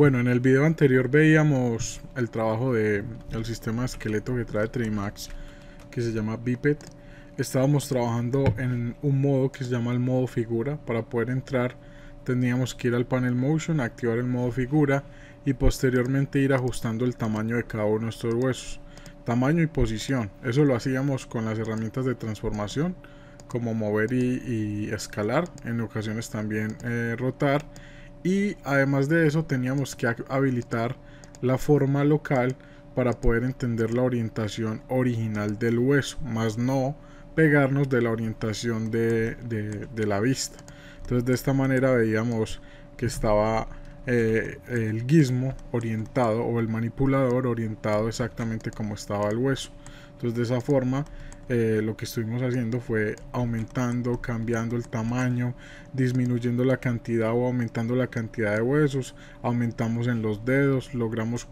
Bueno, en el video anterior veíamos el trabajo del sistema esqueleto que trae Trimax, que se llama Biped. Estábamos trabajando en un modo que se llama el modo figura. Para poder entrar teníamos que ir al panel motion, activar el modo figura y posteriormente ir ajustando el tamaño de cada uno de nuestros huesos. Tamaño y posición. Eso lo hacíamos con las herramientas de transformación, como mover y, escalar, en ocasiones también eh, rotar y además de eso teníamos que habilitar la forma local para poder entender la orientación original del hueso, más no pegarnos de la orientación de, la vista. Entonces de esta manera veíamos que estaba eh, el gizmo orientado o el manipulador orientado exactamente como estaba el hueso. Entonces de esa forma eh, lo que estuvimos haciendo fue aumentando, cambiando el tamaño, disminuyendo la cantidad o aumentando la cantidad de huesos, aumentamos en los dedos, logramos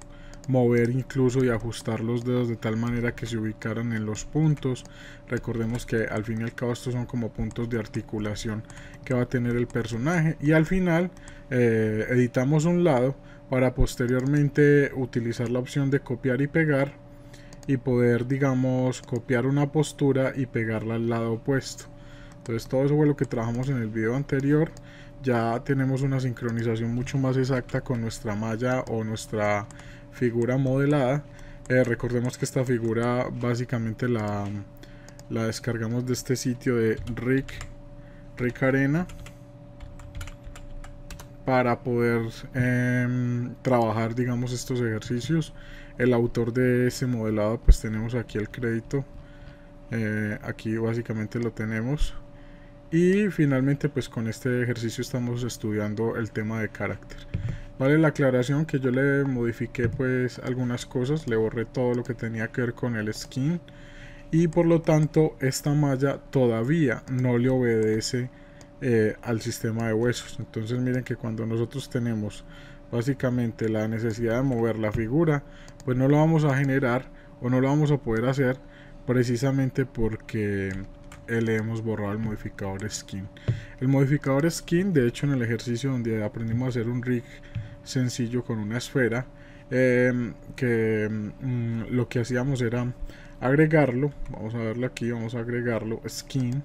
mover incluso y ajustar los dedos de tal manera que se ubicaran en los puntos. Recordemos que al fin y al cabo estos son como puntos de articulación que va a tener el personaje y al final eh, editamos un lado para posteriormente utilizar la opción de copiar y pegar y poder, digamos, copiar una postura y pegarla al lado opuesto. Entonces todo eso fue lo que trabajamos en el video anterior. Ya tenemos una sincronización mucho más exacta con nuestra malla o nuestra figura modelada. Eh, recordemos que esta figura básicamente la, descargamos de este sitio de Rick, Rick Arena para poder em, trabajar digamos estos ejercicios el autor de ese modelado pues tenemos aquí el crédito eh, aquí básicamente lo tenemos y finalmente pues con este ejercicio estamos estudiando el tema de carácter vale la aclaración que yo le modifiqué pues algunas cosas le borré todo lo que tenía que ver con el skin y por lo tanto esta malla todavía no le obedece eh, al sistema de huesos entonces miren que cuando nosotros tenemos básicamente la necesidad de mover la figura pues no lo vamos a generar o no lo vamos a poder hacer precisamente porque eh, le hemos borrado el modificador skin el modificador skin de hecho en el ejercicio donde aprendimos a hacer un rig sencillo con una esfera em, que mm, lo que hacíamos era agregarlo vamos a verlo aquí vamos a agregarlo skin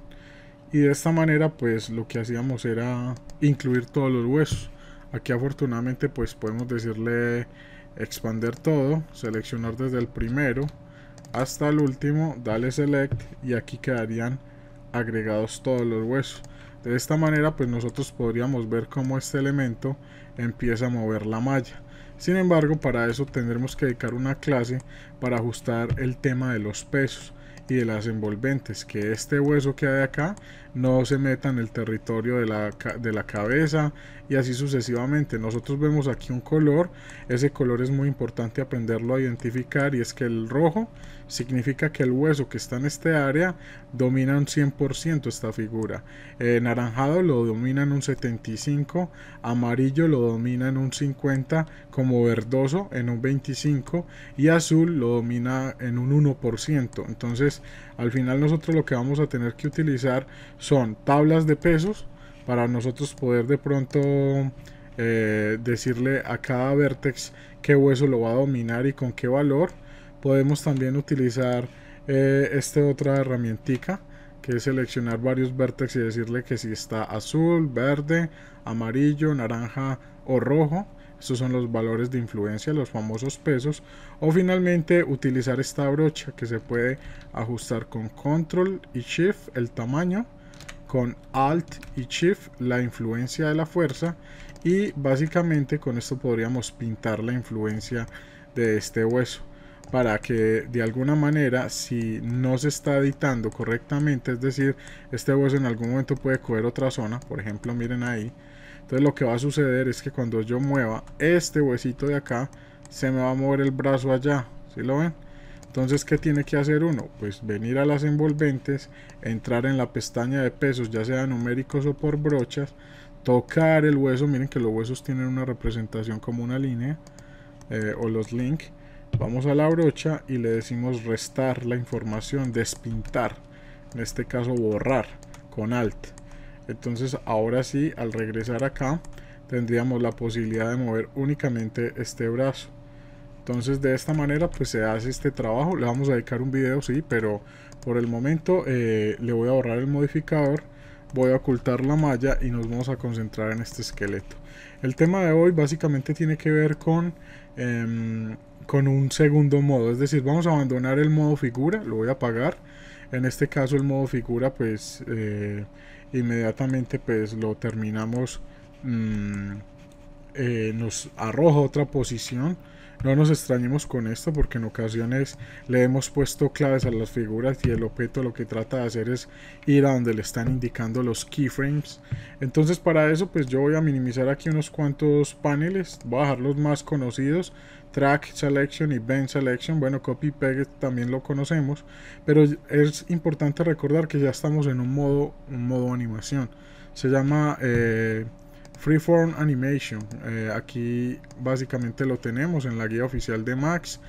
y de esta manera pues lo que hacíamos era incluir todos los huesos aquí afortunadamente pues podemos decirle expander todo, seleccionar desde el primero hasta el último, dale select y aquí quedarían agregados todos los huesos. De esta manera pues nosotros podríamos ver cómo este elemento empieza a mover la malla. Sin embargo, para eso tendremos que dedicar una clase para ajustar el tema de los pesos y de las envolventes, que este hueso que hay acá no se meta en el territorio de la, de la cabeza y así sucesivamente. Nosotros vemos aquí un color, ese color es muy importante aprenderlo a identificar y es que el rojo significa que el hueso que está en este área domina un 100% esta figura. Eh, naranjado lo domina en un 75, amarillo lo domina en un 50, como verdoso en un 25 y azul lo domina en un 1%. Entonces al final nosotros lo que vamos a tener que utilizar son tablas de pesos para nosotros poder de pronto eh, decirle a cada vértex qué hueso lo va a dominar y con qué valor. Podemos también utilizar eh, esta otra herramientica que es seleccionar varios vértices y decirle que si está azul, verde, amarillo, naranja o rojo. Estos son los valores de influencia, los famosos pesos. O finalmente utilizar esta brocha que se puede ajustar con control y shift el tamaño con Alt y Shift la influencia de la fuerza y básicamente con esto podríamos pintar la influencia de este hueso para que de alguna manera si no se está editando correctamente es decir este hueso en algún momento puede coger otra zona por ejemplo miren ahí entonces lo que va a suceder es que cuando yo mueva este huesito de acá se me va a mover el brazo allá si lo ven entonces, ¿qué tiene que hacer uno? Pues venir a las envolventes, entrar en la pestaña de pesos, ya sea numéricos o por brochas, tocar el hueso, miren que los huesos tienen una representación como una línea, eh, o los links, vamos a la brocha y le decimos restar la información, despintar, en este caso borrar con alt. Entonces ahora sí, al regresar acá, tendríamos la posibilidad de mover únicamente este brazo. Entonces de esta manera pues se hace este trabajo. Le vamos a dedicar un video, sí, pero por el momento eh, le voy a borrar el modificador. Voy a ocultar la malla y nos vamos a concentrar en este esqueleto. El tema de hoy básicamente tiene que ver con, em, con un segundo modo. Es decir, vamos a abandonar el modo figura, lo voy a apagar. En este caso el modo figura pues eh, inmediatamente pues lo terminamos. Mm, eh, nos arroja otra posición no nos extrañemos con esto porque en ocasiones le hemos puesto claves a las figuras y el objeto lo que trata de hacer es ir a donde le están indicando los keyframes. Entonces para eso pues yo voy a minimizar aquí unos cuantos paneles, voy a bajar los más conocidos, Track Selection y Bend Selection, bueno Copy Paste también lo conocemos, pero es importante recordar que ya estamos en un modo, un modo animación. Se llama... Eh, Freeform Animation. Eh, aquí básicamente lo tenemos en la guía oficial de Max.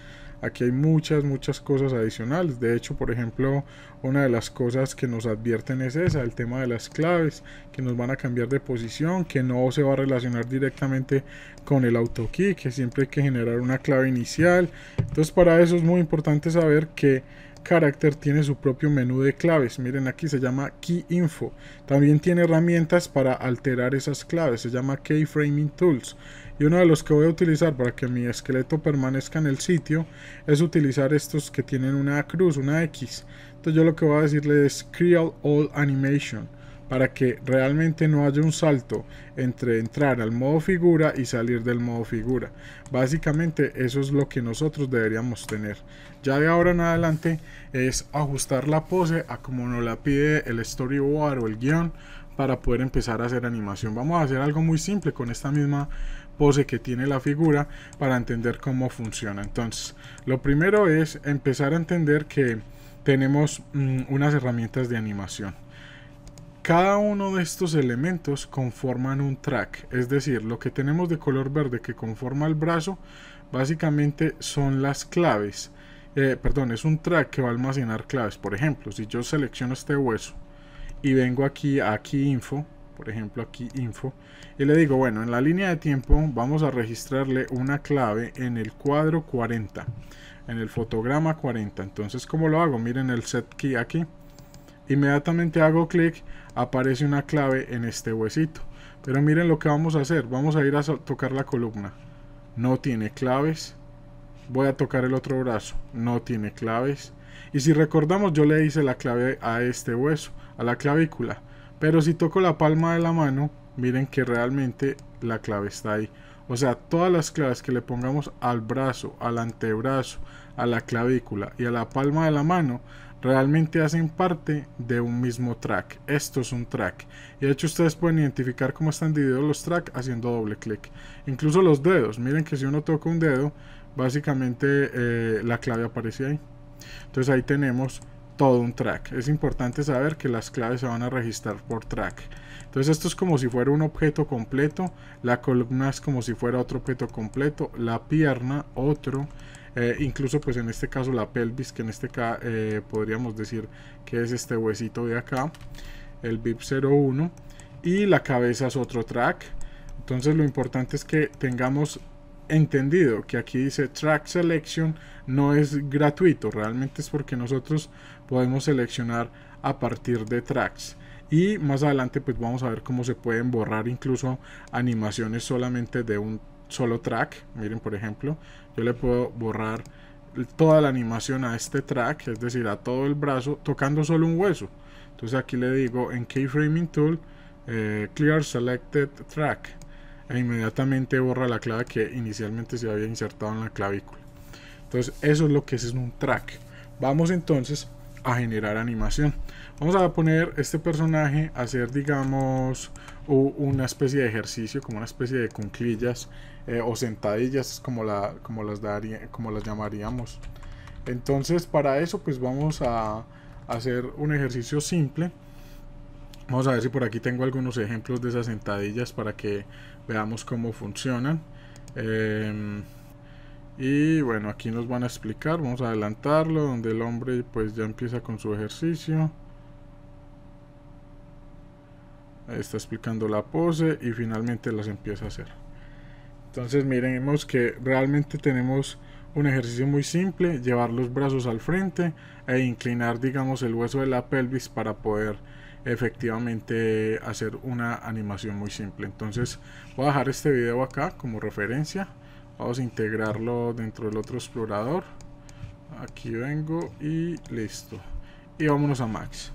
Aquí hay muchas, muchas cosas adicionales. De hecho, por ejemplo, una de las cosas que nos advierten es esa, el tema de las claves, que nos van a cambiar de posición, que no se va a relacionar directamente con el autokey, que siempre hay que generar una clave inicial. Entonces, para eso es muy importante saber que carácter tiene su propio menú de claves. Miren aquí se llama Key Info. También tiene herramientas para alterar esas claves. Se llama Framing Tools. Y uno de los que voy a utilizar para que mi esqueleto permanezca en el sitio es utilizar estos que tienen una cruz, una X. Entonces yo lo que voy a decirle es Create All Animation para que realmente no haya un salto entre entrar al modo figura y salir del modo figura. Básicamente eso es lo que nosotros deberíamos tener. Ya de ahora en adelante es ajustar la pose a como nos la pide el storyboard o el guión para poder empezar a hacer animación. Vamos a hacer algo muy simple con esta misma pose que tiene la figura para entender cómo funciona. Entonces, lo primero es empezar a entender que tenemos mm, unas herramientas de animación. Cada uno de estos elementos conforman un track, es decir, lo que tenemos de color verde que conforma el brazo básicamente son las claves. Eh, perdón, es un track que va a almacenar claves. Por ejemplo, si yo selecciono este hueso y vengo aquí a aquí info, por ejemplo aquí info, y le digo, bueno, en la línea de tiempo vamos a registrarle una clave en el cuadro 40, en el fotograma 40. Entonces, ¿cómo lo hago? Miren el set key aquí. Inmediatamente hago clic, aparece una clave en este huesito. Pero miren lo que vamos a hacer, vamos a ir a tocar la columna. No tiene claves. Voy a tocar el otro brazo, no tiene claves. Y si recordamos yo le hice la clave a este hueso, a la clavícula. Pero si toco la palma de la mano, miren que realmente la clave está ahí. O sea, todas las claves que le pongamos al brazo, al antebrazo, a la clavícula y a la palma de la mano realmente hacen parte de un mismo track. Esto es un track. Y de hecho ustedes pueden identificar cómo están divididos los tracks haciendo doble clic. Incluso los dedos. Miren que si uno toca un dedo, básicamente eh, la clave aparece ahí. Entonces ahí tenemos todo un track. Es importante saber que las claves se van a registrar por track. Entonces esto es como si fuera un objeto completo, la columna es como si fuera otro objeto completo, la pierna otro, eh, incluso pues en este caso la pelvis, que en este caso eh, podríamos decir que es este huesito de acá, el VIP 01, y la cabeza es otro track. Entonces lo importante es que tengamos entendido que aquí dice track selection no es gratuito, realmente es porque nosotros podemos seleccionar a partir de tracks y más adelante pues vamos a ver cómo se pueden borrar incluso animaciones solamente de un solo track. Miren, por ejemplo, yo le puedo borrar toda la animación a este track, es decir, a todo el brazo, tocando solo un hueso. Entonces aquí le digo en Keyframing Tool, eh, Clear Selected Track, e inmediatamente borra la clave que inicialmente se había insertado en la clavícula. Entonces eso es lo que es un track. Vamos entonces a generar animación. Vamos a poner este personaje a hacer, digamos, una especie de ejercicio, como una especie de cunclillas eh, o sentadillas, como, como, las daría, como las llamaríamos. Entonces, para eso, pues vamos a hacer un ejercicio simple. Vamos a ver si por aquí tengo algunos ejemplos de esas sentadillas para que veamos cómo funcionan. Em, y bueno, aquí nos van a explicar. Vamos a adelantarlo, donde el hombre pues ya empieza con su ejercicio está explicando la pose y finalmente las empieza a hacer. Entonces miremos que realmente tenemos un ejercicio muy simple, llevar los brazos al frente e inclinar digamos el hueso de la pelvis para poder efectivamente hacer una animación muy simple. Entonces voy a dejar este video acá como referencia, vamos a integrarlo dentro del otro explorador. Aquí vengo y listo. Y vámonos a Max.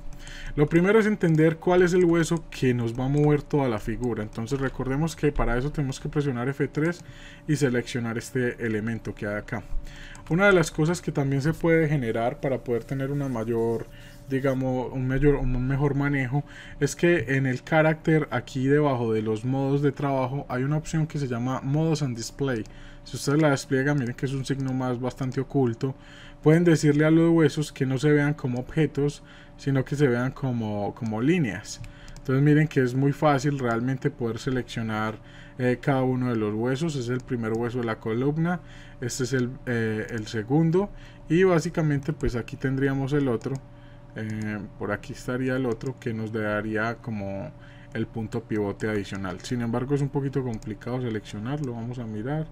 Lo primero es entender cuál es el hueso que nos va a mover toda la figura. Entonces recordemos que para eso tenemos que presionar F3 y seleccionar este elemento que hay acá. Una de las cosas que también se puede generar para poder tener una mayor digamos un, mayor, un mejor manejo es que en el carácter aquí debajo de los modos de trabajo hay una opción que se llama modos and display si ustedes la despliegan miren que es un signo más bastante oculto pueden decirle a los huesos que no se vean como objetos sino que se vean como, líneas. Entonces miren que es muy fácil realmente poder seleccionar eh, cada uno de los huesos. Este es el primer hueso de la columna, este es el, eh, segundo y básicamente pues aquí tendríamos el otro. Eh, por aquí estaría el otro que nos daría como el punto pivote adicional. Sin embargo es un poquito complicado seleccionarlo, vamos a mirar.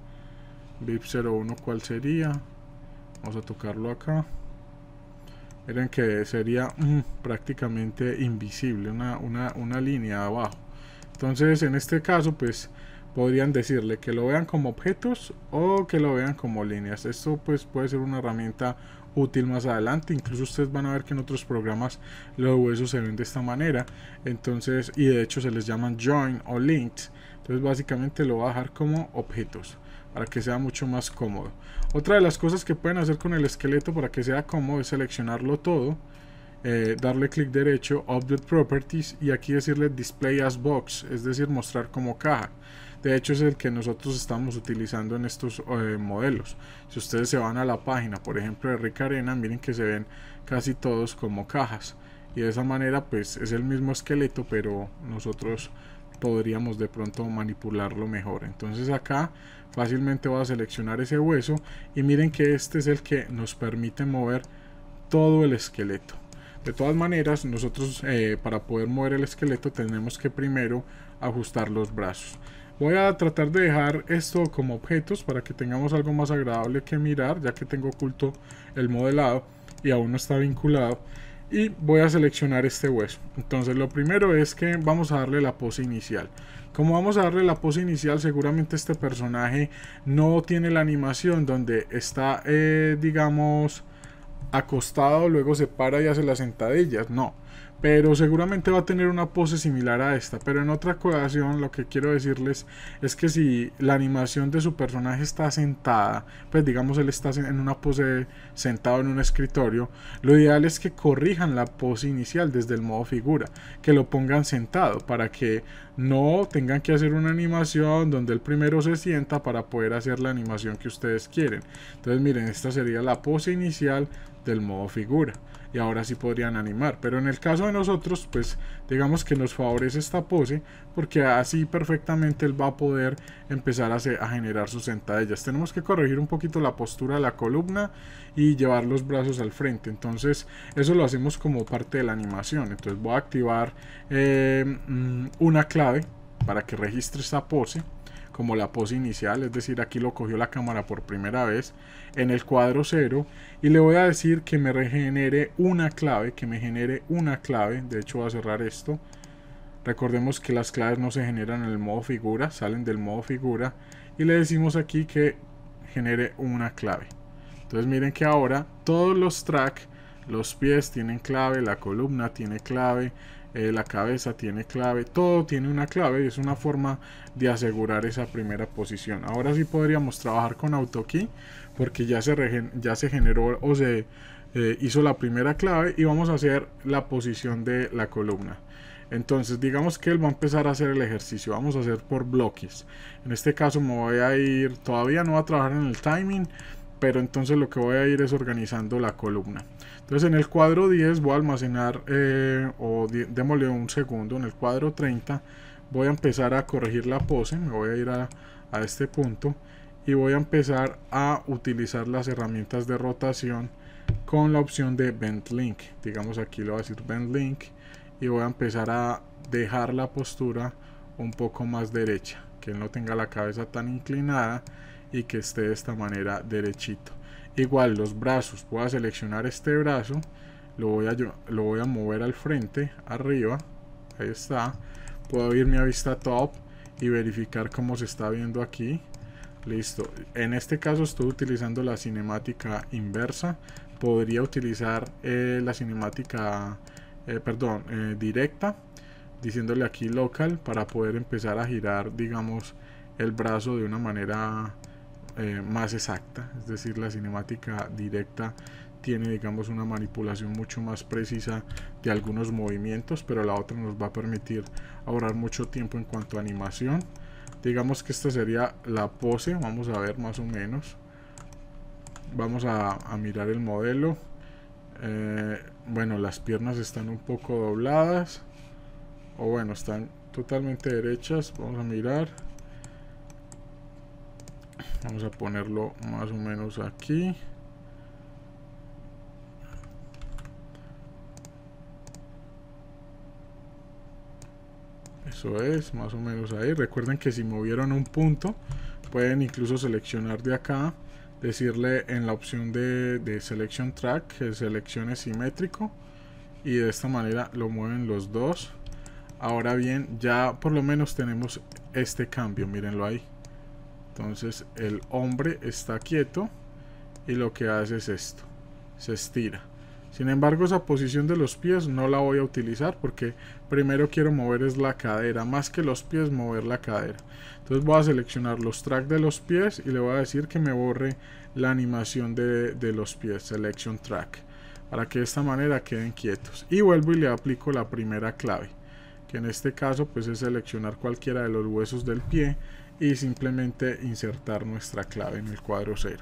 VIP01 cuál sería. Vamos a tocarlo acá. Miren que sería mm, prácticamente invisible una, una, una línea abajo. Entonces en este caso pues podrían decirle que lo vean como objetos o que lo vean como líneas. Esto pues puede ser una herramienta útil más adelante. Incluso ustedes van a ver que en otros programas los huesos se ven de esta manera. Entonces, y de hecho se les llaman join o links Entonces básicamente lo va a dejar como objetos para que sea mucho más cómodo. Otra de las cosas que pueden hacer con el esqueleto para que sea cómodo es seleccionarlo todo, eh, darle clic derecho, Object Properties y aquí decirle Display as Box, es decir, mostrar como caja. De hecho es el que nosotros estamos utilizando en estos eh, modelos. Si ustedes se van a la página, por ejemplo, de Rick Arena, miren que se ven casi todos como cajas. Y de esa manera pues es el mismo esqueleto, pero nosotros podríamos de pronto manipularlo mejor. Entonces acá fácilmente voy a seleccionar ese hueso y miren que este es el que nos permite mover todo el esqueleto de todas maneras nosotros eh, para poder mover el esqueleto tenemos que primero ajustar los brazos voy a tratar de dejar esto como objetos para que tengamos algo más agradable que mirar ya que tengo oculto el modelado y aún no está vinculado y voy a seleccionar este hueso entonces lo primero es que vamos a darle la pose inicial como vamos a darle la pose inicial, seguramente este personaje no tiene la animación donde está, eh, digamos, acostado, luego se para y hace las sentadillas. No, pero seguramente va a tener una pose similar a esta. Pero en otra ocasión lo que quiero decirles es que si la animación de su personaje está sentada, pues digamos él está en una pose sentado en un escritorio, lo ideal es que corrijan la pose inicial desde el modo figura, que lo pongan sentado para que no tengan que hacer una animación donde el primero se sienta para poder hacer la animación que ustedes quieren. Entonces miren, esta sería la pose inicial del modo figura y ahora sí podrían animar. Pero en el caso de nosotros, pues digamos que nos favorece esta pose porque así perfectamente él va a poder empezar a, generar sus sentadillas. Tenemos que corregir un poquito la postura de la columna y llevar los brazos al frente. Entonces eso lo hacemos como parte de la animación. Entonces voy a activar eh, mm, una clave para que registre esta pose como la pose inicial, es decir, aquí lo cogió la cámara por primera vez en el cuadro 0 y le voy a decir que me regenere una clave, que me genere una clave, de hecho voy a cerrar esto. Recordemos que las claves no se generan en el modo figura, salen del modo figura y le decimos aquí que genere una clave. Entonces miren que ahora todos los tracks, los pies tienen clave, la columna tiene clave, eh, la cabeza tiene clave, todo tiene una clave y es una forma de asegurar esa primera posición. Ahora sí podríamos trabajar con AutoKey porque ya se, ya se generó o se eh, hizo la primera clave y vamos a hacer la posición de la columna. Entonces digamos que él va a empezar a hacer el ejercicio, vamos a hacer por bloques. En este caso me voy a ir, todavía no va a trabajar en el timing, pero entonces lo que voy a ir es organizando la columna. Entonces en el cuadro 10 voy a almacenar, eh, o démosle un segundo, en el cuadro 30 voy a empezar a corregir la pose, me voy a ir a, a este punto y voy a empezar a utilizar las herramientas de rotación con la opción de bend link. Digamos aquí lo va a decir bend link y voy a empezar a dejar la postura un poco más derecha, que no tenga la cabeza tan inclinada y que esté de esta manera derechito igual los brazos puedo seleccionar este brazo lo voy a, lo voy a mover al frente arriba ahí está puedo irme a vista top y verificar cómo se está viendo aquí listo en este caso estoy utilizando la cinemática inversa podría utilizar eh, la cinemática eh, perdón eh, directa diciéndole aquí local para poder empezar a girar digamos el brazo de una manera eh, más exacta, es decir, la cinemática directa tiene digamos una manipulación mucho más precisa de algunos movimientos, pero la otra nos va a permitir ahorrar mucho tiempo en cuanto a animación. Digamos que esta sería la pose, vamos a ver más o menos. Vamos a, mirar el modelo. Eh, bueno, las piernas están un poco dobladas. O bueno, están totalmente derechas. Vamos a mirar vamos a ponerlo más o menos aquí eso es más o menos ahí recuerden que si movieron un punto pueden incluso seleccionar de acá decirle en la opción de, de selection track que seleccione simétrico y de esta manera lo mueven los dos ahora bien ya por lo menos tenemos este cambio mírenlo ahí entonces el hombre está quieto y lo que hace es esto, se estira. Sin embargo, esa posición de los pies no la voy a utilizar porque primero quiero mover es la cadera, más que los pies mover la cadera. Entonces voy a seleccionar los track de los pies y le voy a decir que me borre la animación de, de los pies, selection track, para que de esta manera queden quietos. Y vuelvo y le aplico la primera clave, que en este caso pues es seleccionar cualquiera de los huesos del pie y simplemente insertar nuestra clave en el cuadro 0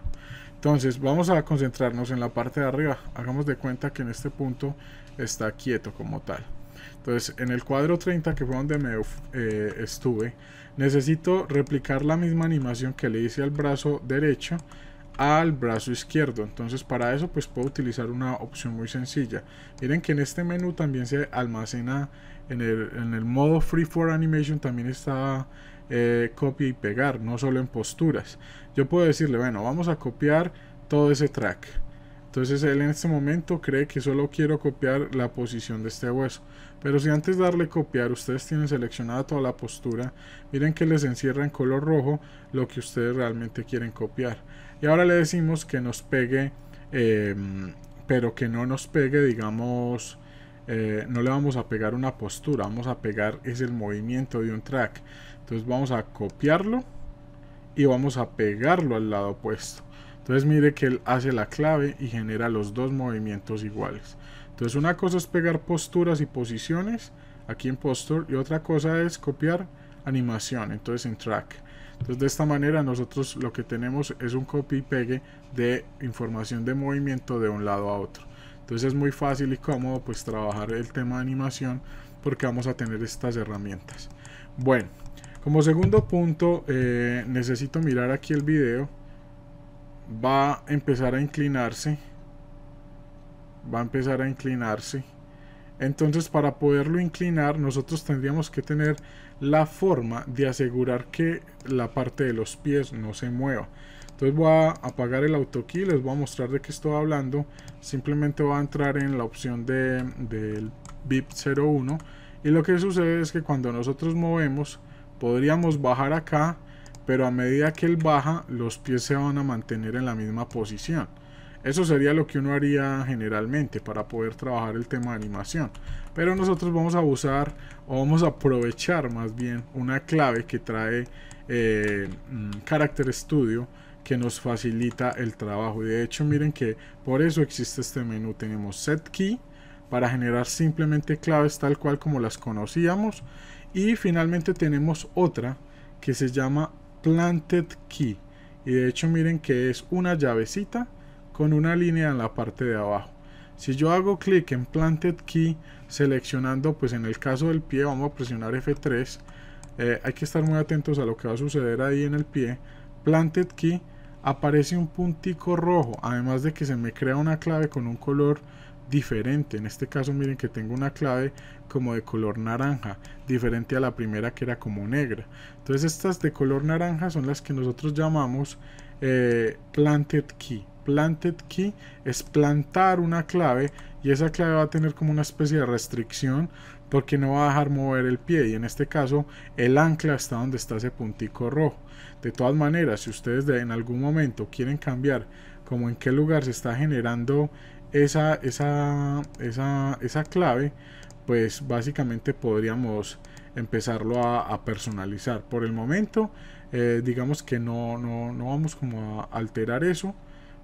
entonces vamos a concentrarnos en la parte de arriba hagamos de cuenta que en este punto está quieto como tal entonces en el cuadro 30 que fue donde me eh, estuve necesito replicar la misma animación que le hice al brazo derecho al brazo izquierdo entonces para eso pues puedo utilizar una opción muy sencilla miren que en este menú también se almacena en el, en el modo free for animation también está eh, copia y pegar, no solo en posturas. Yo puedo decirle, bueno, vamos a copiar todo ese track. Entonces él en este momento cree que solo quiero copiar la posición de este hueso. Pero si antes de darle copiar ustedes tienen seleccionada toda la postura, miren que les encierra en color rojo lo que ustedes realmente quieren copiar. Y ahora le decimos que nos pegue, em, pero que no nos pegue, digamos, eh, no le vamos a pegar una postura, vamos a pegar es el movimiento de un track. Entonces vamos a copiarlo y vamos a pegarlo al lado opuesto. Entonces mire que él hace la clave y genera los dos movimientos iguales. Entonces una cosa es pegar posturas y posiciones aquí en posture y otra cosa es copiar animación, entonces en track. Entonces de esta manera nosotros lo que tenemos es un copy y pegue de información de movimiento de un lado a otro. Entonces es muy fácil y cómodo pues trabajar el tema de animación porque vamos a tener estas herramientas. Bueno, como segundo punto, eh, necesito mirar aquí el video. Va a empezar a inclinarse. Va a empezar a inclinarse. Entonces para poderlo inclinar nosotros tendríamos que tener la forma de asegurar que la parte de los pies no se mueva. Entonces voy a apagar el auto autokey, les voy a mostrar de qué estoy hablando. Simplemente voy a entrar en la opción del VIP BIP01 y lo que sucede es que cuando nosotros movemos Podríamos bajar acá, pero a medida que él baja, los pies se van a mantener en la misma posición. Eso sería lo que uno haría generalmente para poder trabajar el tema de animación. Pero nosotros vamos a usar o vamos a aprovechar más bien una clave que trae eh, mm, Character Studio que nos facilita el trabajo. de hecho miren que por eso existe este menú. Tenemos set key para generar simplemente claves tal cual como las conocíamos y finalmente tenemos otra que se llama Planted Key. Y de hecho miren que es una llavecita con una línea en la parte de abajo. Si yo hago clic en Planted Key seleccionando pues en el caso del pie vamos a presionar F3. Eh, hay que estar muy atentos a lo que va a suceder ahí en el pie. Planted Key aparece un puntico rojo además de que se me crea una clave con un color diferente. En este caso miren que tengo una clave como de color naranja, diferente a la primera que era como negra. Entonces estas de color naranja son las que nosotros llamamos eh, planted key. Planted key es plantar una clave y esa clave va a tener como una especie de restricción porque no va a dejar mover el pie y en este caso el ancla está donde está ese puntico rojo. De todas maneras, si ustedes en algún momento quieren cambiar como en qué lugar se está generando esa, esa, clave, pues básicamente podríamos empezarlo a, personalizar. Por el momento, eh, digamos que no, no, vamos como a alterar eso,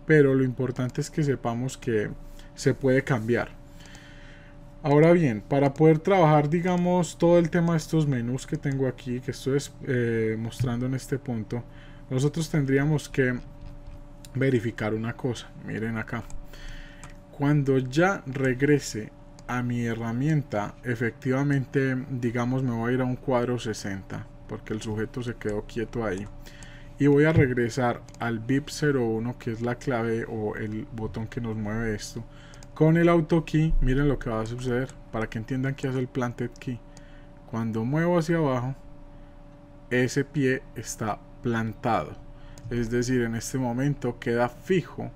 pero lo importante es que sepamos que se puede cambiar. Ahora bien, para poder trabajar, digamos, todo el tema de estos menús que tengo aquí, que estoy eh, mostrando en este punto, nosotros tendríamos que verificar una cosa. Miren acá cuando ya regrese a mi herramienta, efectivamente, digamos, me voy a ir a un cuadro 60, porque el sujeto se quedó quieto ahí. Y voy a regresar al VIP 01, que es la clave o el botón que nos mueve esto. Con el auto key, miren lo que va a suceder, para que entiendan qué hace el planted key. Cuando muevo hacia abajo, ese pie está plantado. Es decir, en este momento queda fijo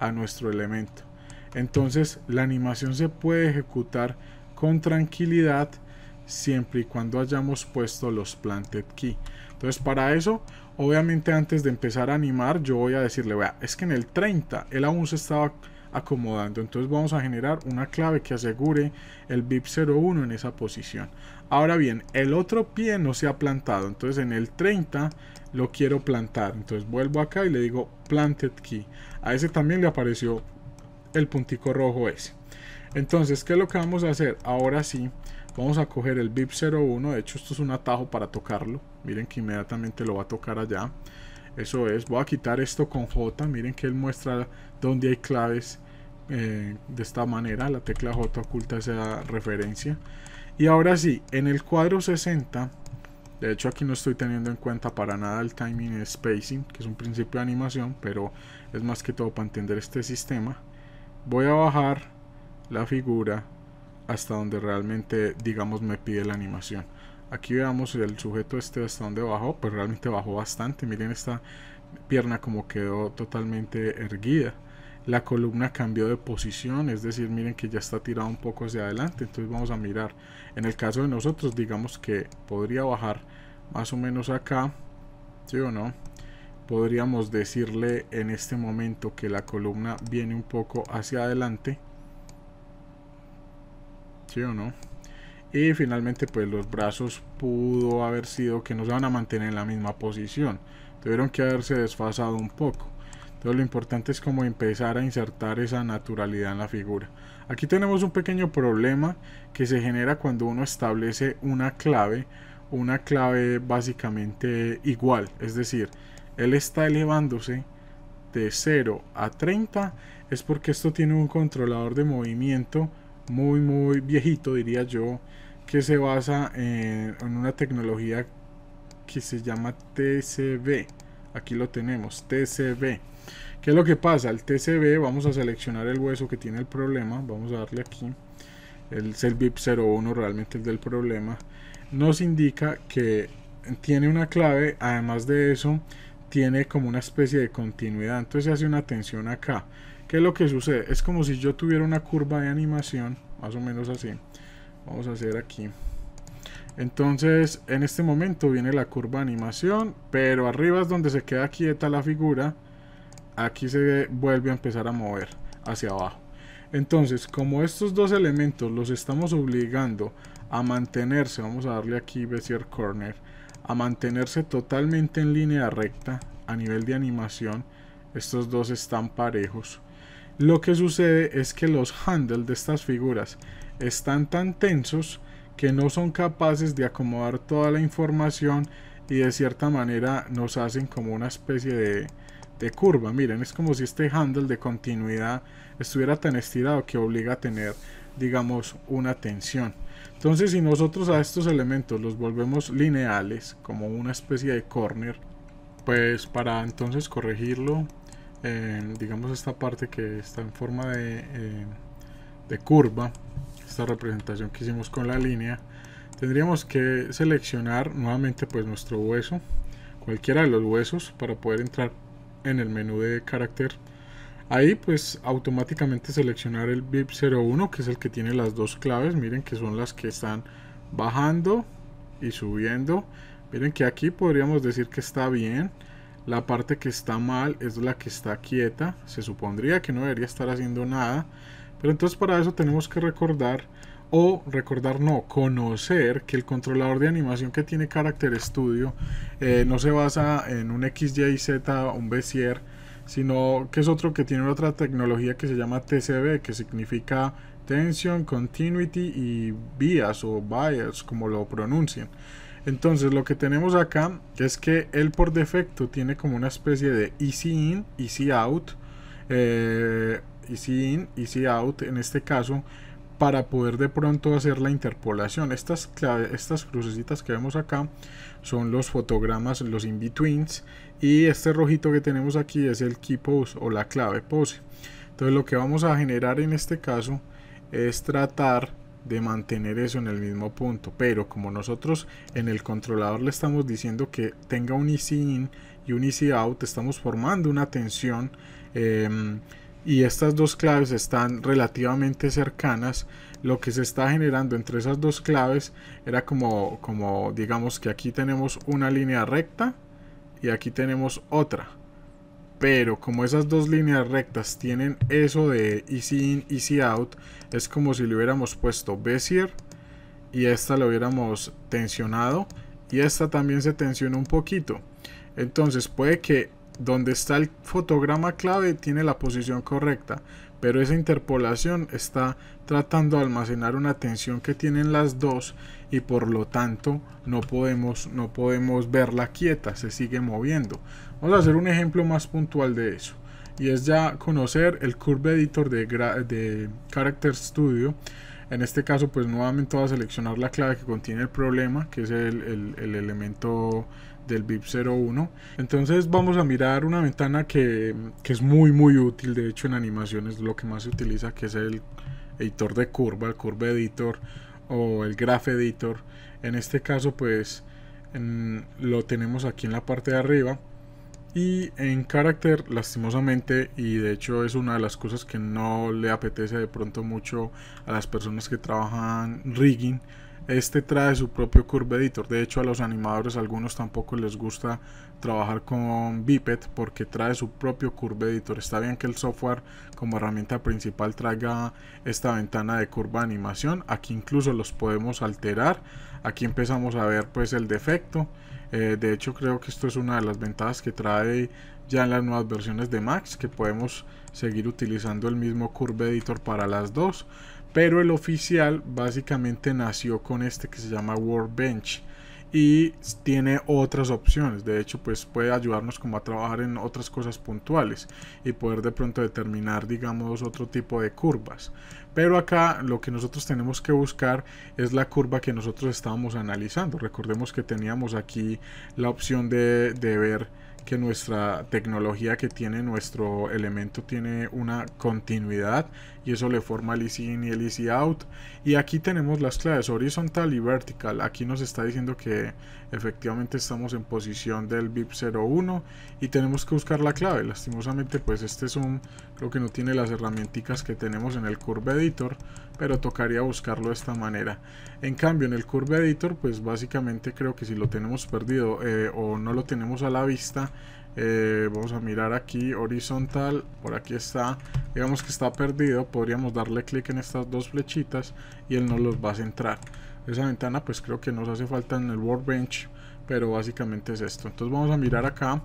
a nuestro elemento. Entonces la animación se puede ejecutar con tranquilidad siempre y cuando hayamos puesto los planted key. Entonces para eso, obviamente antes de empezar a animar, yo voy a decirle, vea, es que en el 30 él aún se estaba acomodando. Entonces vamos a generar una clave que asegure el BIP 01 en esa posición. Ahora bien, el otro pie no se ha plantado. Entonces en el 30 lo quiero plantar. Entonces vuelvo acá y le digo planted key. A ese también le apareció el puntico rojo ese. Entonces, ¿qué es lo que vamos a hacer? Ahora sí, vamos a coger el VIP01. De hecho, esto es un atajo para tocarlo. Miren que inmediatamente lo va a tocar allá. Eso es. Voy a quitar esto con J. Miren que él muestra donde hay claves eh, de esta manera. La tecla J oculta esa referencia. Y ahora sí, en el cuadro 60 de hecho aquí no estoy teniendo en cuenta para nada el timing spacing, que es un principio de animación, pero es más que todo para entender este sistema voy a bajar la figura hasta donde realmente digamos me pide la animación aquí veamos el sujeto este hasta donde bajó pues realmente bajó bastante miren esta pierna como quedó totalmente erguida la columna cambió de posición, es decir, miren que ya está tirado un poco hacia adelante, entonces vamos a mirar. En el caso de nosotros, digamos que podría bajar más o menos acá, ¿sí o no? podríamos decirle en este momento que la columna viene un poco hacia adelante ¿sí o no? y finalmente pues los brazos pudo haber sido que no se van a mantener en la misma posición tuvieron que haberse desfasado un poco entonces lo importante es como empezar a insertar esa naturalidad en la figura aquí tenemos un pequeño problema que se genera cuando uno establece una clave una clave básicamente igual es decir él está elevándose de 0 a 30 es porque esto tiene un controlador de movimiento muy muy viejito diría yo que se basa en, una tecnología que se llama TCB aquí lo tenemos TCB ¿Qué es lo que pasa? El TCB, vamos a seleccionar el hueso que tiene el problema, vamos a darle aquí, el, el VIP 01 realmente el del problema, nos indica que tiene una clave, además de eso, tiene como una especie de continuidad. Entonces se hace una tensión acá. ¿Qué es lo que sucede? Es como si yo tuviera una curva de animación, más o menos así. Vamos a hacer aquí. Entonces, en este momento viene la curva de animación, pero arriba es donde se queda quieta la figura. Aquí se vuelve a empezar a mover hacia abajo. Entonces, como estos dos elementos los estamos obligando a mantenerse, vamos a darle aquí Bezier Corner a mantenerse totalmente en línea recta a nivel de animación, estos dos están parejos. Lo que sucede es que los handles de estas figuras están tan tensos que no son capaces de acomodar toda la información y de cierta manera nos hacen como una especie de, de curva. Miren, es como si este handle de continuidad estuviera tan estirado que obliga a tener, digamos, una tensión. Entonces si nosotros a estos elementos los volvemos lineales, como una especie de corner, pues para entonces corregirlo, eh, digamos esta parte que está en forma eh, de, curva, esta representación que hicimos con la línea, tendríamos que seleccionar nuevamente pues nuestro hueso, cualquiera de los huesos, para poder entrar en el menú de carácter Ahí pues automáticamente seleccionar el VIP01 que es el que tiene las dos claves. Miren que son las que están bajando y subiendo. Miren que aquí podríamos decir que está bien. La parte que está mal es la que está quieta. Se supondría que no debería estar haciendo nada. Pero entonces para eso tenemos que recordar o recordar no, conocer que el controlador de animación que tiene carácter estudio eh, no se basa en un X, Y, Z, un Bezier sino que es otro que tiene otra tecnología que se llama TCB, que significa Tension, Continuity y Bias o Bias, como lo pronuncian. Entonces lo que tenemos acá es que él por defecto tiene como una especie de easy in, easy out, eh, easy in, easy out en este caso, para poder de pronto hacer la interpolación. Estas, estas crucecitas que vemos acá son los fotogramas, los in-betweens, y este rojito que tenemos aquí es el key pose o la clave pose entonces lo que vamos a generar en este caso es tratar de mantener eso en el mismo punto pero como nosotros en el controlador le estamos diciendo que tenga un easy in y un easy out estamos formando una tensión em, y estas dos claves están relativamente cercanas lo que se está generando entre esas dos claves era como como digamos que aquí tenemos una línea recta y aquí tenemos otra. Pero como esas dos líneas rectas tienen eso de easy in, easy out, es como si le hubiéramos puesto Bezier y esta la hubiéramos tensionado y esta también se tensiona un poquito. Entonces puede que donde está el fotograma clave tiene la posición correcta, pero esa interpolación está tratando de almacenar una tensión que tienen las dos y por lo tanto no podemos, no podemos verla quieta, se sigue moviendo. Vamos a hacer un ejemplo más puntual de eso y es ya conocer el Curve Editor de, de Character Studio. En este caso pues nuevamente voy a seleccionar la clave que contiene el problema, que es el, el elemento del VIP 01. Entonces vamos a mirar una ventana que, que es muy muy útil, de hecho en animaciones lo que más se utiliza que es el editor de curva, el curve editor o el graph editor. En este caso pues lo tenemos aquí en la parte de arriba. Y en carácter, lastimosamente, y de hecho es una de las cosas que no le apetece de pronto mucho a las personas que trabajan rigging este trae su propio Curve Editor. De hecho, a los animadores algunos tampoco les gusta trabajar con Biped porque trae su propio Curve Editor. Está bien que el software como herramienta principal traiga esta ventana de curva animación. Aquí incluso los podemos alterar. Aquí empezamos a ver pues el defecto. Eh, de hecho, creo que esto es una de las ventajas que trae ya en las nuevas versiones de Max, que podemos seguir utilizando el mismo Curve Editor para las dos. Pero el oficial básicamente nació con este que se llama Workbench y tiene otras opciones. De hecho, pues puede ayudarnos como a trabajar en otras cosas puntuales y poder de pronto determinar, digamos, otro tipo de curvas. Pero acá lo que nosotros tenemos que buscar es la curva que nosotros estábamos analizando. Recordemos que teníamos aquí la opción de, de ver que nuestra tecnología que tiene nuestro elemento tiene una continuidad y eso le forma el easy in y el easy out. Y aquí tenemos las claves horizontal y vertical. Aquí nos está diciendo que efectivamente estamos en posición del VIP 01 y tenemos que buscar la clave. Lastimosamente pues este Zoom creo que no tiene las herramientas que tenemos en el Curve Editor, pero tocaría buscarlo de esta manera. En cambio en el Curve Editor pues básicamente creo que si lo tenemos perdido eh, o no lo tenemos a la vista, eh, vamos a mirar aquí horizontal, por aquí está, digamos que está perdido, podríamos darle clic en estas dos flechitas y él nos los va a centrar. Esa ventana pues creo que nos hace falta en el workbench, pero básicamente es esto. Entonces vamos a mirar acá,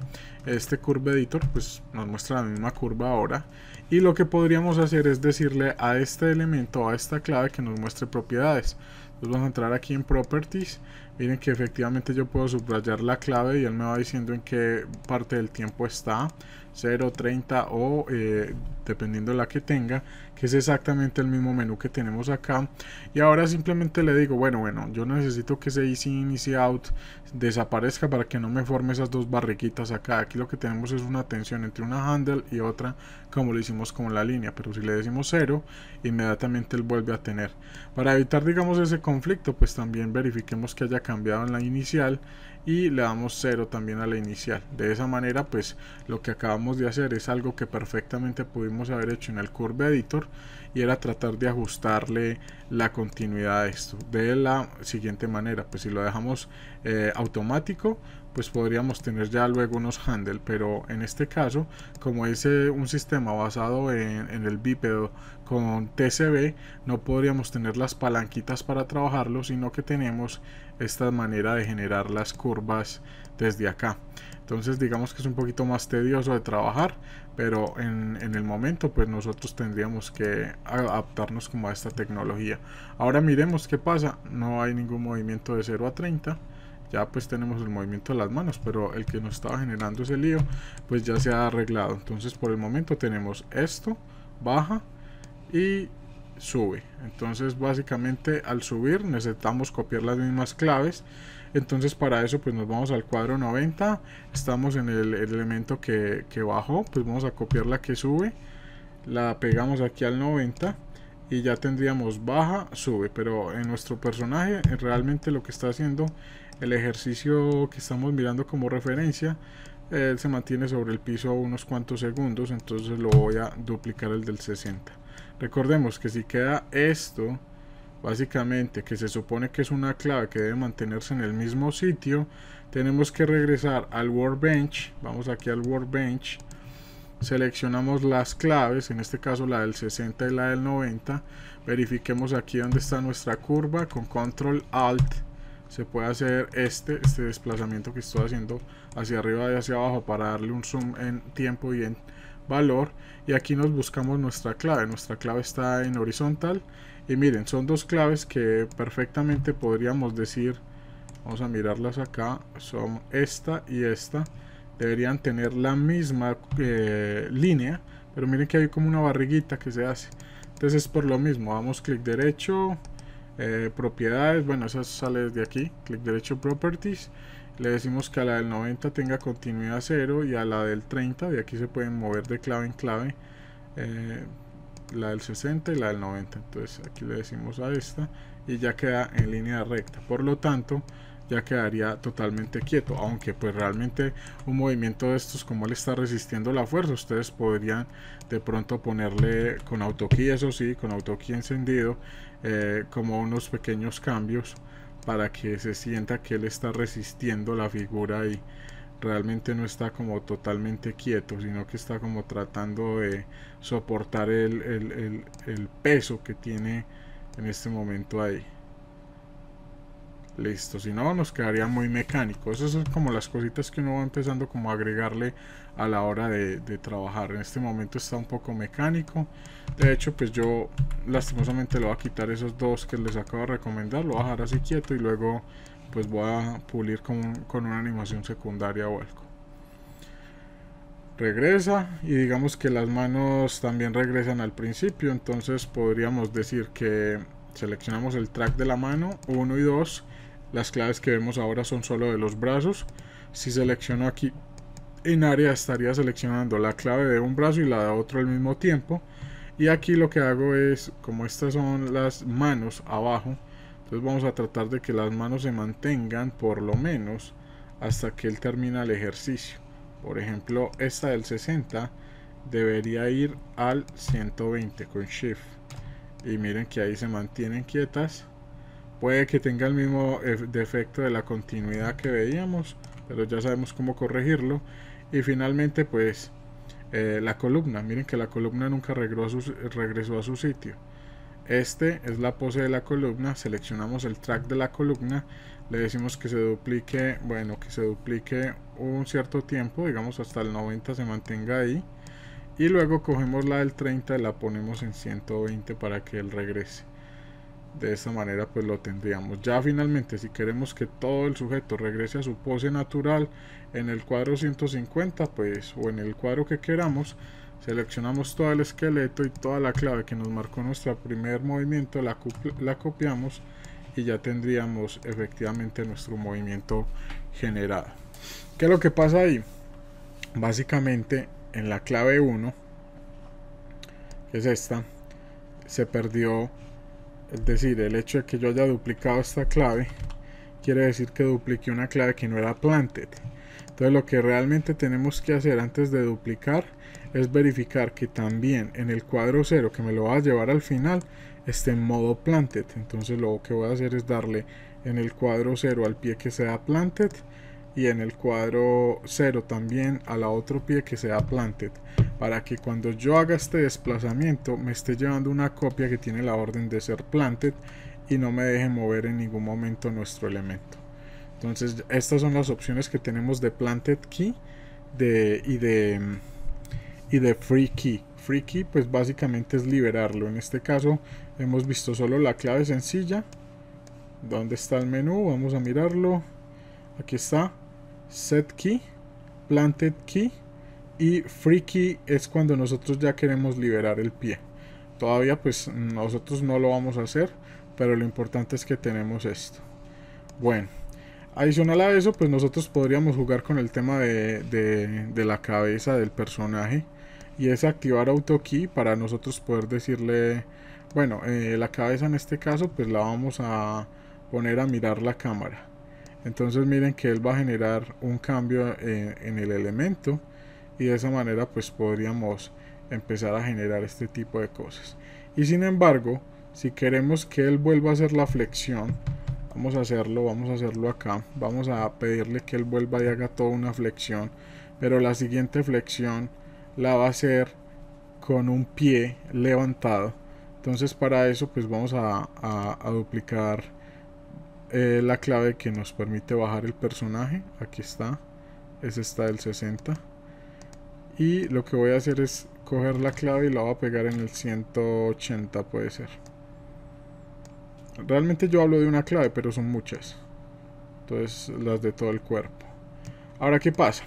este curve editor pues nos muestra la misma curva ahora y lo que podríamos hacer es decirle a este elemento, a esta clave que nos muestre propiedades. Entonces vamos a entrar aquí en properties Miren que efectivamente yo puedo subrayar la clave y él me va diciendo en qué parte del tiempo está, 0, 30 o eh, dependiendo la que tenga, que es exactamente el mismo menú que tenemos acá. Y ahora simplemente le digo, bueno, bueno, yo necesito que ese easy in, easy out desaparezca para que no me forme esas dos barriquitas acá. Aquí lo que tenemos es una tensión entre una handle y otra como lo hicimos con la línea, pero si le decimos 0, inmediatamente él vuelve a tener. Para evitar, digamos, ese conflicto, pues también verifiquemos que haya cambiado en la inicial y le damos 0 también a la inicial de esa manera pues lo que acabamos de hacer es algo que perfectamente pudimos haber hecho en el curve editor y era tratar de ajustarle la continuidad a esto de la siguiente manera pues si lo dejamos eh, automático pues podríamos tener ya luego unos handle pero en este caso como es eh, un sistema basado en, en el bípedo con TCB no podríamos tener las palanquitas para trabajarlo, sino que tenemos esta manera de generar las curvas desde acá. Entonces digamos que es un poquito más tedioso de trabajar, pero en, el momento pues nosotros tendríamos que adaptarnos como a esta tecnología. Ahora miremos qué pasa, no hay ningún movimiento de 0 a 30 ya pues tenemos el movimiento de las manos pero el que nos estaba generando ese lío pues ya se ha arreglado entonces por el momento tenemos esto baja y sube. Entonces básicamente al subir necesitamos copiar las mismas claves. Entonces para eso pues nos vamos al cuadro 90. Estamos en el, elemento que, que, bajó. Pues vamos a copiar la que sube. La pegamos aquí al 90. Y ya tendríamos baja, sube. Pero en nuestro personaje realmente lo que está haciendo el ejercicio que estamos mirando como referencia. Él se mantiene sobre el piso unos cuantos segundos. Entonces lo voy a duplicar el del 60. Recordemos que si queda esto, básicamente que se supone que es una clave que debe mantenerse en el mismo sitio, tenemos que regresar al workbench, vamos aquí al workbench, seleccionamos las claves, en este caso la del 60 y la del 90, verifiquemos aquí donde está nuestra curva, con control alt se puede hacer este, este desplazamiento que estoy haciendo hacia arriba y hacia abajo para darle un zoom en tiempo y en valor y aquí nos buscamos nuestra clave nuestra clave está en horizontal y miren son dos claves que perfectamente podríamos decir vamos a mirarlas acá son esta y esta deberían tener la misma eh, línea pero miren que hay como una barriguita que se hace entonces es por lo mismo damos clic derecho eh, propiedades bueno eso sale desde aquí clic derecho properties le decimos que a la del 90 tenga continuidad cero y a la del 30, de aquí se pueden mover de clave en clave, eh, la del 60 y la del 90. Entonces aquí le decimos a esta y ya queda en línea recta. Por lo tanto, ya quedaría totalmente quieto, aunque pues realmente un movimiento de estos como le está resistiendo la fuerza, ustedes podrían de pronto ponerle con autokey, eso sí, con auto-key encendido, eh, como unos pequeños cambios para que se sienta que él está resistiendo la figura y realmente no está como totalmente quieto, sino que está como tratando de soportar el, peso que tiene en este momento ahí. Listo, si no nos quedaría muy mecánico. Esas son como las cositas que uno va empezando como a agregarle a la hora de, trabajar. En este momento está un poco mecánico. De hecho, pues yo lastimosamente lo voy a quitar esos dos que les acabo de recomendar. Lo voy a dejar así quieto y luego pues voy a pulir con, con una animación secundaria o algo regresa y digamos que las manos también regresan al principio entonces podríamos decir que seleccionamos el track de la mano 1 y 2 las claves que vemos ahora son solo de los brazos. Si selecciono aquí en área estaría seleccionando la clave de un brazo y la de otro al mismo tiempo. Y aquí lo que hago es, como estas son las manos abajo, entonces vamos a tratar de que las manos se mantengan por lo menos hasta que él termina el ejercicio. Por ejemplo, esta del 60 debería ir al 120 con Shift. Y miren que ahí se mantienen quietas Puede que tenga el mismo defecto de la continuidad que veíamos, pero ya sabemos cómo corregirlo. Y finalmente, pues, eh, la columna. Miren que la columna nunca regresó a, su, regresó a su sitio. Este es la pose de la columna. Seleccionamos el track de la columna. Le decimos que se duplique, bueno, que se duplique un cierto tiempo, digamos hasta el 90 se mantenga ahí. Y luego cogemos la del 30 y la ponemos en 120 para que él regrese de esta manera pues lo tendríamos ya finalmente si queremos que todo el sujeto regrese a su pose natural en el cuadro 150 pues o en el cuadro que queramos seleccionamos todo el esqueleto y toda la clave que nos marcó nuestro primer movimiento la, copiamos y ya tendríamos efectivamente nuestro movimiento generado ¿qué es lo que pasa ahí? básicamente en la clave 1 que es esta se perdió es decir, el hecho de que yo haya duplicado esta clave quiere decir que dupliqué una clave que no era planted. Entonces lo que realmente tenemos que hacer antes de duplicar es verificar que también en el cuadro 0 que me lo va a llevar al final esté en modo planted. Entonces lo que voy a hacer es darle en el cuadro 0 al pie que sea planted y en el cuadro 0 también a la otro pie que sea planted para que cuando yo haga este desplazamiento me esté llevando una copia que tiene la orden de ser planted y no me deje mover en ningún momento nuestro elemento entonces estas son las opciones que tenemos de planted key de, y de y de free key free key pues básicamente es liberarlo en este caso hemos visto solo la clave sencilla ¿Dónde está el menú? Vamos a mirarlo. Aquí está. Set Key Planted Key y Key es cuando nosotros ya queremos liberar el pie. Todavía pues nosotros no lo vamos a hacer, pero lo importante es que tenemos esto. Bueno, adicional a eso pues nosotros podríamos jugar con el tema de, la cabeza del personaje y es activar Auto Key para nosotros poder decirle, bueno, eh, la cabeza en este caso pues la vamos a poner a mirar la cámara entonces miren que él va a generar un cambio eh, en, el elemento y de esa manera pues podríamos empezar a generar este tipo de cosas y sin embargo si queremos que él vuelva a hacer la flexión vamos a hacerlo vamos a hacerlo acá vamos a pedirle que él vuelva y haga toda una flexión pero la siguiente flexión la va a hacer con un pie levantado entonces para eso pues vamos a duplicar eh, la clave que nos permite bajar el personaje aquí está es esta del 60 y lo que voy a hacer es coger la clave y la voy a pegar en el 180 puede ser realmente yo hablo de una clave pero son muchas entonces las de todo el cuerpo ahora qué pasa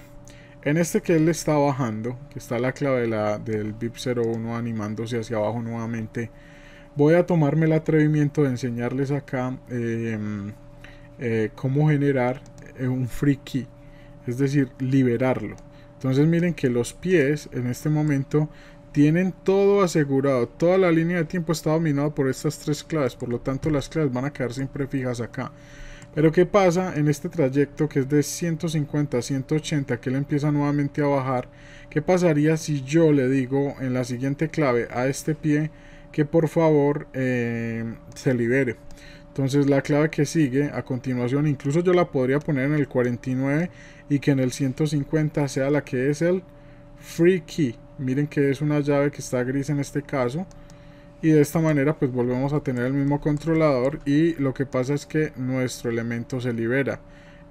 en este que él está bajando que está la clave la, del VIP 01 animándose hacia abajo nuevamente voy a tomarme el atrevimiento de enseñarles acá em, eh, cómo generar eh, un free es decir, liberarlo. Entonces miren que los pies en este momento tienen todo asegurado, toda la línea de tiempo está dominada por estas tres claves, por lo tanto las claves van a quedar siempre fijas acá. Pero ¿qué pasa en este trayecto que es de 150 a 180, que él empieza nuevamente a bajar? ¿Qué pasaría si yo le digo en la siguiente clave a este pie que por favor eh, se libere. Entonces la clave que sigue a continuación, incluso yo la podría poner en el 49 y que en el 150 sea la que es el free key. Miren que es una llave que está gris en este caso. Y de esta manera pues volvemos a tener el mismo controlador y lo que pasa es que nuestro elemento se libera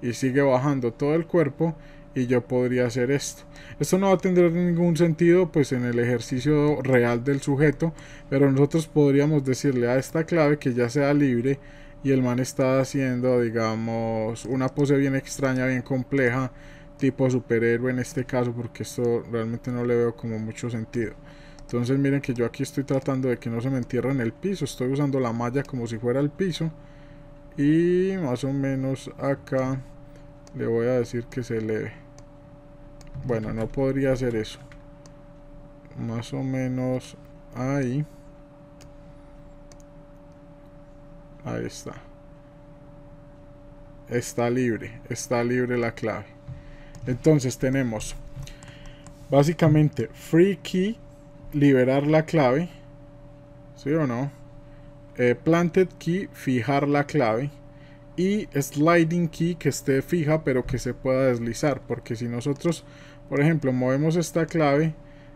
y sigue bajando todo el cuerpo y yo podría hacer esto. Esto no va a tener ningún sentido pues en el ejercicio real del sujeto, pero nosotros podríamos decirle a ah, esta clave que ya sea libre y el man está haciendo digamos una pose bien extraña, bien compleja, tipo superhéroe en este caso porque esto realmente no le veo como mucho sentido. Entonces miren que yo aquí estoy tratando de que no se me entierre en el piso, estoy usando la malla como si fuera el piso y más o menos acá le voy a decir que se eleve bueno, no podría hacer eso. Más o menos ahí. Ahí está. Está libre. Está libre la clave. Entonces tenemos básicamente free key, liberar la clave. ¿Sí o no? Eh, planted key, fijar la clave y sliding key que esté fija pero que se pueda deslizar porque si nosotros por ejemplo movemos esta clave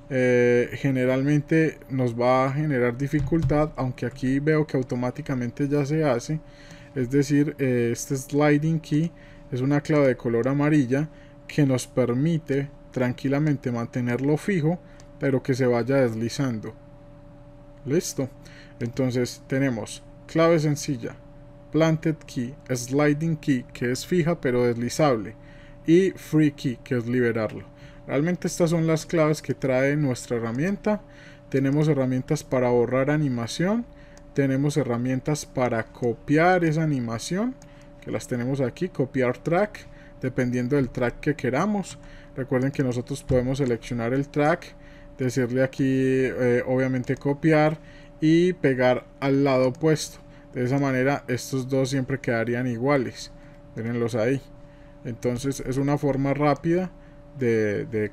eh, generalmente nos va a generar dificultad aunque aquí veo que automáticamente ya se hace es decir eh, este sliding key es una clave de color amarilla que nos permite tranquilamente mantenerlo fijo pero que se vaya deslizando listo entonces tenemos clave sencilla Planted Key, Sliding Key, que es fija pero deslizable, y Free Key, que es liberarlo. Realmente estas son las claves que trae nuestra herramienta. Tenemos herramientas para borrar animación, tenemos herramientas para copiar esa animación, que las tenemos aquí, copiar track, dependiendo del track que queramos. Recuerden que nosotros podemos seleccionar el track, decirle aquí eh, obviamente copiar y pegar al lado opuesto. De esa manera estos dos siempre quedarían iguales. Mírenlos ahí. Entonces es una forma rápida de,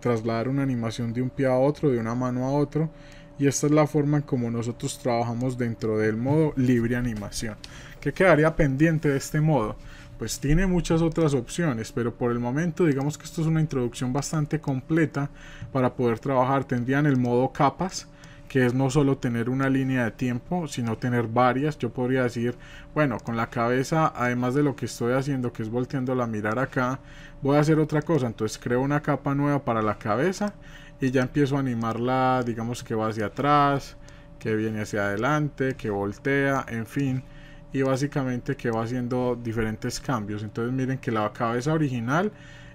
trasladar una animación de un pie a otro, de una mano a otro. Y esta es la forma en como nosotros trabajamos dentro del modo libre animación. ¿Qué quedaría pendiente de este modo? Pues tiene muchas otras opciones, pero por el momento digamos que esto es una introducción bastante completa para poder trabajar. Tendrían el modo capas, que es no solo tener una línea de tiempo, sino tener varias. Yo podría decir, bueno, con la cabeza, además de lo que estoy haciendo, que es volteando la mirar acá, voy a hacer otra cosa. Entonces creo una capa nueva para la cabeza y ya empiezo a animarla, digamos que va hacia atrás, que viene hacia adelante, que voltea, en fin. Y básicamente que va haciendo diferentes cambios. Entonces miren que la cabeza original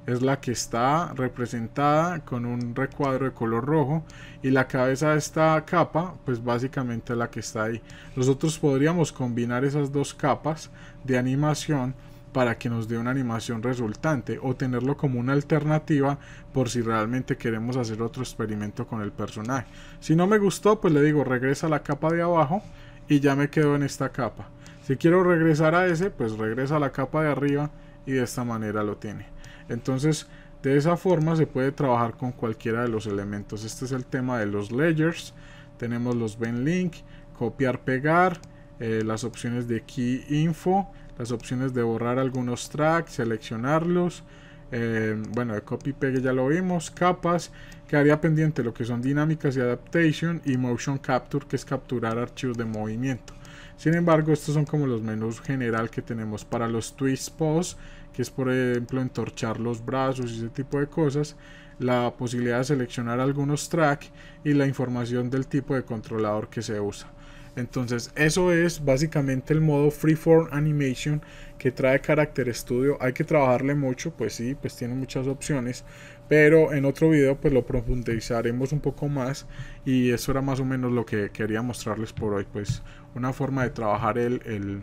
es la que está representada con un recuadro de color rojo y la cabeza de esta capa pues básicamente la que está ahí. Nosotros podríamos combinar esas dos capas de animación para que nos dé una animación resultante o tenerlo como una alternativa por si realmente queremos hacer otro experimento con el personaje. Si no me gustó, pues le digo regresa a la capa de abajo y ya me quedo en esta capa. Si quiero regresar a ese, pues regresa a la capa de arriba y de esta manera lo tiene. Entonces, de esa forma se puede trabajar con cualquiera de los elementos. Este es el tema de los layers. Tenemos los Ben Link, copiar, pegar, eh, las opciones de Key Info, las opciones de borrar algunos tracks, seleccionarlos. Eh, bueno, de copy pegue ya lo vimos, capas, quedaría pendiente lo que son dinámicas y adaptation y motion capture, que es capturar archivos de movimiento. Sin embargo, estos son como los menús general que tenemos para los twist posts, que es por ejemplo entorchar los brazos y ese tipo de cosas, la posibilidad de seleccionar algunos track y la información del tipo de controlador que se usa. Entonces eso es básicamente el modo Freeform Animation que trae Character Studio. Hay que trabajarle mucho, pues sí, pues tiene muchas opciones. Pero en otro video pues lo profundizaremos un poco más. Y eso era más o menos lo que quería mostrarles por hoy. Pues una forma de trabajar el,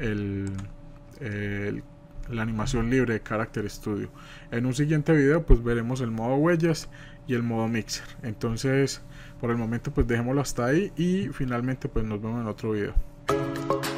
el, el la animación libre de Character Studio. En un siguiente video pues veremos el modo huellas y el modo mixer. Entonces por el momento pues dejémoslo hasta ahí y finalmente pues nos vemos en otro video.